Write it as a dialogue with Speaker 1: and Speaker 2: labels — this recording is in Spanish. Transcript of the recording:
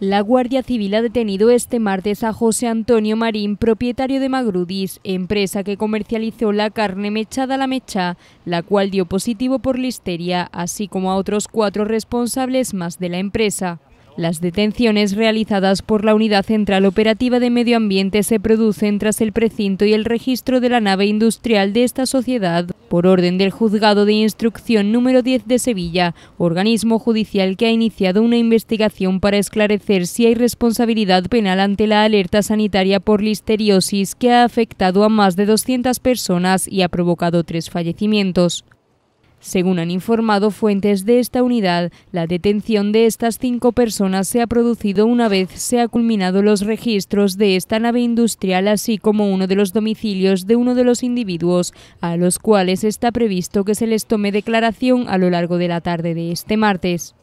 Speaker 1: La Guardia Civil ha detenido este martes a José Antonio Marín, propietario de Magrudis, empresa que comercializó la carne mechada a la mecha, la cual dio positivo por listeria, así como a otros cuatro responsables más de la empresa. Las detenciones realizadas por la Unidad Central Operativa de Medio Ambiente se producen tras el precinto y el registro de la nave industrial de esta sociedad por orden del Juzgado de Instrucción número 10 de Sevilla, organismo judicial que ha iniciado una investigación para esclarecer si hay responsabilidad penal ante la alerta sanitaria por listeriosis que ha afectado a más de 200 personas y ha provocado tres fallecimientos. Según han informado fuentes de esta unidad, la detención de estas cinco personas se ha producido una vez se ha culminado los registros de esta nave industrial, así como uno de los domicilios de uno de los individuos, a los cuales está previsto que se les tome declaración a lo largo de la tarde de este martes.